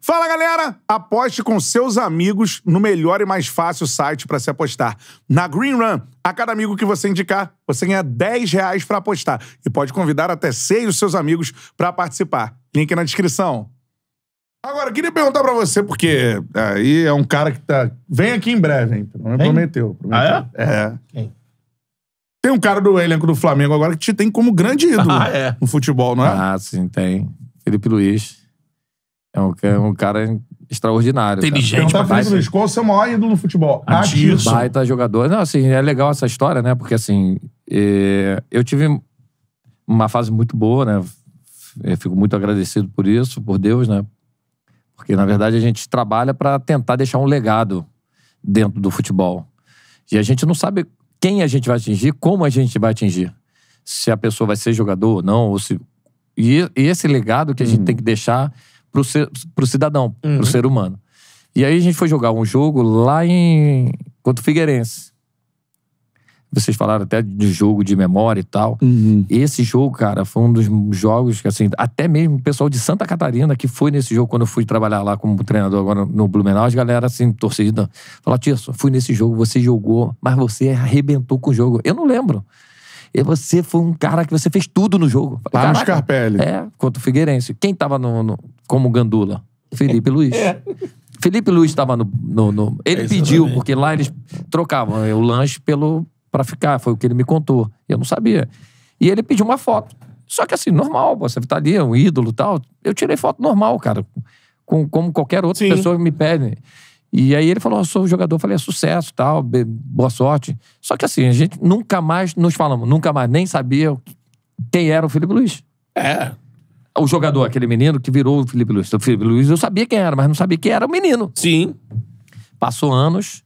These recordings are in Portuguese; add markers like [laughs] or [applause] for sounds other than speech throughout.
Fala, galera! Aposte com seus amigos no melhor e mais fácil site para se apostar. Na Green Run, a cada amigo que você indicar, você ganha 10 reais para apostar e pode convidar até seis dos seus amigos para participar. Link na descrição. Agora, queria perguntar pra você, porque é, aí é um cara que tá. Vem aqui em breve, hein? Prometeu. prometeu. Ah, é? É. Quem? Tem um cara do elenco do Flamengo agora que te tem como grande ídolo [laughs] Ah, é. no futebol, não é? Ah, sim, tem. Felipe Luiz. É um, é um cara extraordinário. Inteligente cara. Tá pra Luiz, qual o seu maior ídolo no futebol? Ativo. Baita jogador. Não, assim, é legal essa história, né? Porque, assim, é, eu tive uma fase muito boa, né? Eu fico muito agradecido por isso, por Deus, né? Porque, na verdade, a gente trabalha para tentar deixar um legado dentro do futebol. E a gente não sabe quem a gente vai atingir, como a gente vai atingir. Se a pessoa vai ser jogador ou não, ou se... E, esse legado que a gente hum. tem que deixar pro, ser, pro cidadão, uhum. pro ser humano. E aí a gente foi jogar um jogo lá em. contra o Figueirense. Vocês falaram até de jogo de memória e tal. Uhum. Esse jogo, cara, foi um dos jogos que, assim, até mesmo o pessoal de Santa Catarina que foi nesse jogo quando eu fui trabalhar lá como treinador agora no Blumenau, as galera, assim, torcida, falou: Tio, fui nesse jogo, você jogou, mas você arrebentou com o jogo. Eu não lembro. E você foi um cara que você fez tudo no jogo. Falei, Lá no Scarpelli. É, contra o Figueirense. Quem tava no, no como gandula? Felipe Luiz. É. Felipe Luiz estava no, no, no, Ele é pediu, também. porque lá eles trocavam é, o lanche pelo para ficar, foi o que ele me contou. Eu não sabia. E ele pediu uma foto. Só que assim, normal, você tá ali, é um ídolo e tal. Eu tirei foto normal, cara. Com, como qualquer outra Sim. pessoa me pede. E aí ele falou: oh, sou jogador, eu falei, é sucesso, tal, boa sorte. Só que assim, a gente nunca mais nos falamos, nunca mais, nem sabia quem era o Felipe Luiz. É. O jogador, aquele menino que virou o Felipe Luiz. O Felipe Luiz eu sabia quem era, mas não sabia quem era o menino. Sim. Passou anos,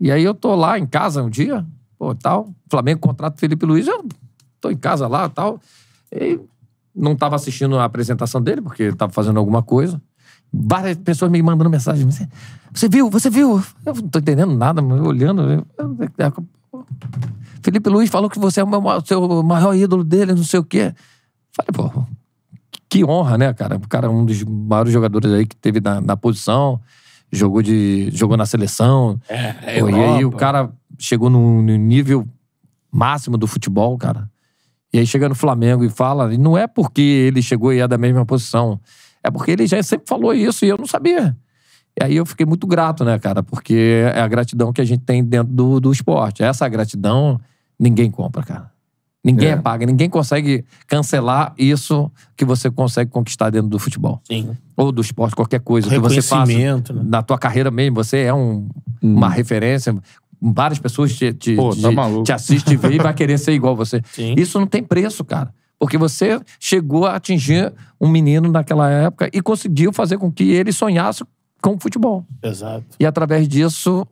e aí eu tô lá em casa um dia, pô, tal, Flamengo contrata o Felipe Luiz, eu tô em casa lá, tal. E não tava assistindo a apresentação dele, porque ele tava fazendo alguma coisa várias pessoas me mandando mensagem. Você, você viu? Você viu? Eu não tô entendendo nada, olhando. Felipe Luiz falou que você é o, meu, seu maior ídolo dele, não sei o quê. Falei, pô, que honra, né, cara? O cara é um dos maiores jogadores aí que teve na, na posição, jogou, de, jogou na seleção. É, é pô, e aí o cara chegou no, no nível máximo do futebol, cara. E aí chega no Flamengo e fala, e não é porque ele chegou e é da mesma posição. É porque ele já sempre falou isso e eu não sabia. E aí eu fiquei muito grato, né, cara? Porque é a gratidão que a gente tem dentro do, do esporte. Essa gratidão ninguém compra, cara. Ninguém é. paga, ninguém consegue cancelar isso que você consegue conquistar dentro do futebol. Sim. Ou do esporte, qualquer coisa. O que você faz né? na tua carreira mesmo, você é um, hum. uma referência. Várias pessoas te, te, Pô, tá te, te assistem e vê e vai querer ser igual você. Sim. Isso não tem preço, cara. Porque você chegou a atingir um menino naquela época e conseguiu fazer com que ele sonhasse com o futebol. Exato. E através disso,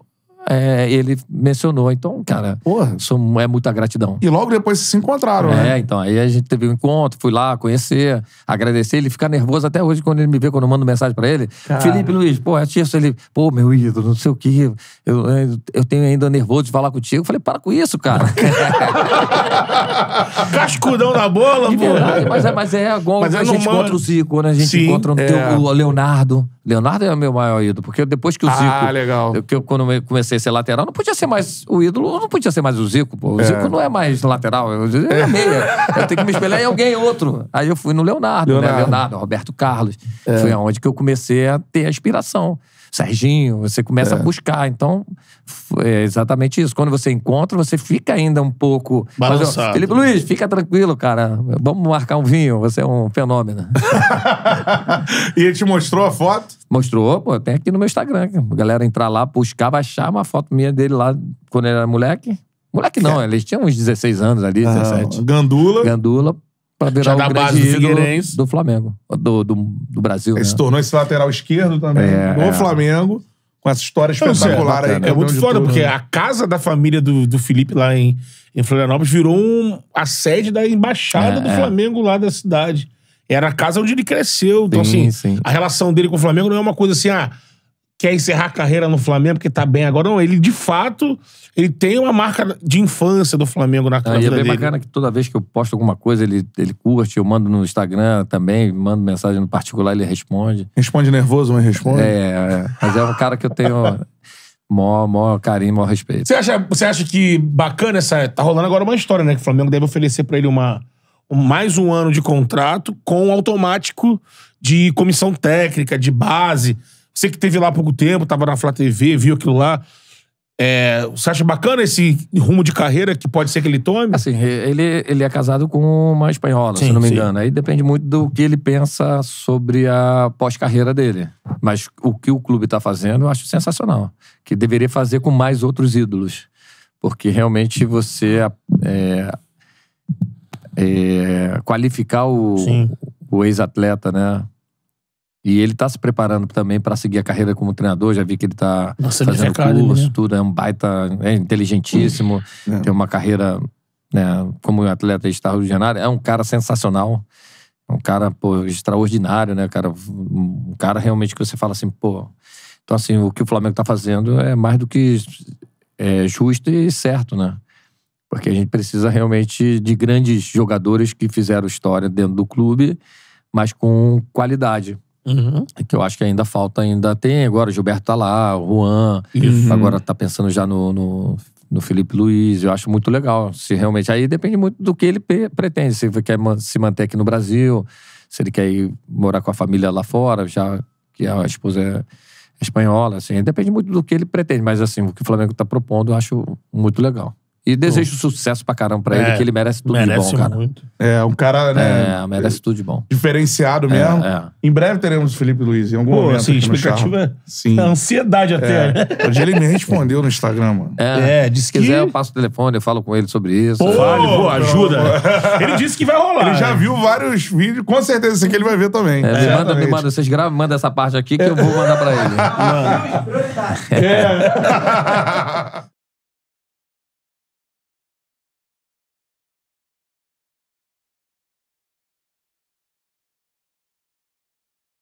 é, ele mencionou. Então, cara, isso é muita gratidão. E logo depois se encontraram, é, né? É, então. Aí a gente teve um encontro, fui lá conhecer, agradecer. Ele fica nervoso até hoje quando ele me vê, quando eu mando mensagem pra ele. Cara. Felipe Luiz, pô, é isso. Ele, pô, meu ídolo, não sei o que Eu, eu tenho ainda nervoso de falar contigo. Eu falei, para com isso, cara. [laughs] Cascudão da bola, pô. mas é, mas é igual mas é a gente encontra o né? Zico, quando né? a gente Sim, encontra um é. teu, o Leonardo. Leonardo é o meu maior ídolo, porque depois que o ah, Zico. Ah, legal. Eu, que eu, quando eu comecei ser, ser é lateral, não podia ser mais o ídolo, não podia ser mais o Zico, pô. O é. Zico não é mais lateral, é, é meia. Eu tenho que me espelhar em alguém outro. Aí eu fui no Leonardo, né? Leonardo, né? Leonardo Roberto Carlos. É. Foi aonde que eu comecei a ter a inspiração. Serginho, você começa é. a buscar. Então, é exatamente isso. Quando você encontra, você fica ainda um pouco. Balançado. Mas, Felipe né? Luiz, fica tranquilo, cara. Vamos marcar um vinho, você é um fenômeno. [laughs] e ele te mostrou a foto? Mostrou, pô, tem aqui no meu Instagram. A galera entrar lá, buscar, baixar uma foto minha dele lá quando ele era moleque. Moleque não, é. eles tinham uns 16 anos ali, ah, 17. Gandula. Gandula, virar Já o grande do do Flamengo, do, do, do Brasil. Ele né? se tornou esse lateral esquerdo também É, no é. Flamengo, com essa história Não, é espetacular aí. É, muito foda, porque a casa da família do, do Felipe lá em, em Florianópolis virou um- a sede da embaixada É, do é. Flamengo lá da cidade. Era a casa onde ele cresceu. Então, Sim, assim, sim. a relação dele com o Flamengo não é uma coisa assim, ah, quer encerrar a carreira no Flamengo porque tá bem agora. Não, ele de fato ele tem uma marca de infância do Flamengo na, ah, dele. É bem dele. bacana que toda vez que eu posto alguma coisa, ele, ele curte, eu mando no Instagram também, mando mensagem no particular, ele responde. Responde nervoso, mas responde? É, é mas é um cara que eu tenho. [laughs] maior, mó carinho, maior respeito. Você acha, você acha que bacana essa. Tá rolando agora uma história, né? Que o Flamengo deve oferecer para ele uma, mais um ano de contrato com automático de comissão técnica, de base. Você que teve lá há pouco tempo, tava na Flá TV, viu aquilo lá. É, você acha bacana esse rumo de carreira que pode ser que ele tome? Assim, ele, ele é casado com uma espanhola, sim, se não me sim. engano. Aí depende muito do que ele pensa sobre a pós-carreira dele. Mas o que o clube está fazendo, eu acho sensacional. Que deveria fazer com mais outros ídolos. Porque realmente você é, é, qualificar o, o ex-atleta, né? E ele está se preparando também para seguir a carreira como treinador. Já vi que ele está fazendo é curso, né? tudo. É um baita, é inteligentíssimo. É. Tem uma carreira né, como atleta extraordinário. É um cara sensacional. É um cara pô, extraordinário, né? Cara, um cara realmente que você fala assim, pô. Então, assim, o que o Flamengo está fazendo é mais do que é, justo e certo, né? Porque a gente precisa realmente de grandes jogadores que fizeram história dentro do clube, mas com qualidade. Uhum. É que eu acho que ainda falta, ainda tem. Agora o Gilberto tá lá, o Juan. Uhum. Agora tá pensando já no, no, no, Felipe Luiz. Eu acho muito legal. Se realmente. Aí depende muito do que ele pretende. Se ele quer se manter aqui no Brasil, se ele quer ir morar com a família lá fora, já que a esposa é, é espanhola, assim. Depende muito do que ele pretende. Mas assim, o que o Flamengo tá propondo, eu acho muito legal. E desejo sucesso pra caramba pra ele, é. que ele merece tudo merece de bom, cara. muito. É, um cara, é, né? É, merece tudo de bom. Diferenciado é, mesmo. é. Em breve teremos o Felipe Luiz, em algum Pô, momento. Assim, Sim. A ansiedade até, É. Né? Hoje ele me respondeu no Instagram, mano. É, disse Se que... quiser, eu passo o telefone, eu falo com ele sobre isso. Pô, Vale, pô, ajuda. [laughs] Ele disse que vai rolar. Ele já viu vários vídeos, com certeza esse aqui ele vai ver também. É, me manda, me manda. Vocês gravam, manda essa parte aqui que eu vou mandar pra ele. [laughs] É. [laughs]